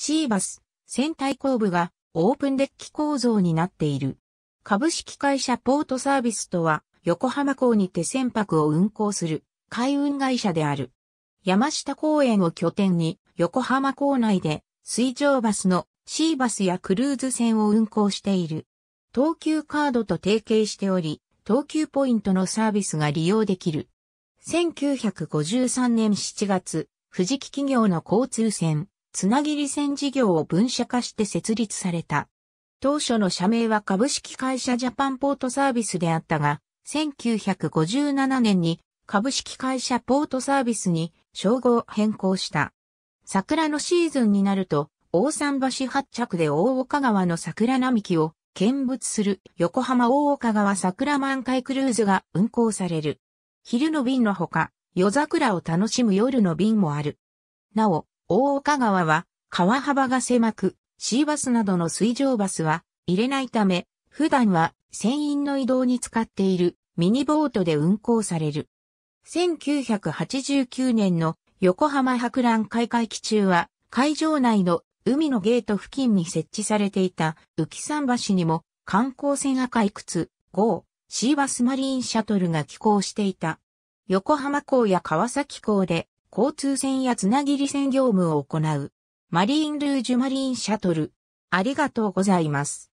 シーバス、船体後部がオープンデッキ構造になっている。株式会社ポートサービスとは、横浜港にて船舶を運航する海運会社である。山下公園を拠点に、横浜港内で水上バスのシーバスやクルーズ船を運航している。東急カードと提携しており、東急ポイントのサービスが利用できる。1953年7月、富士木企業の交通船、つなぎり線事業を分社化して設立された。当初の社名は株式会社ジャパンポートサービスであったが、1957年に株式会社ポートサービスに称号変更した。桜のシーズンになると、大桟橋発着で大岡川の桜並木を見物する横浜大岡川桜満開クルーズが運行される。昼の便のほか、夜桜を楽しむ夜の便もある。なお、大岡川は川幅が狭く、シーバスなどの水上バスは入れないため、普段は船員の移動に使っているミニボートで運行される。1989年の横浜博覧開会期中は会場内の海のゲート付近に設置されていた浮桟橋にも観光船赤い靴号、シーバスマリンシャトルが寄港していた。横浜港や川崎港で交通船やつなぎり船業務を行う、マリーンルージュマリーンシャトル。ありがとうございます。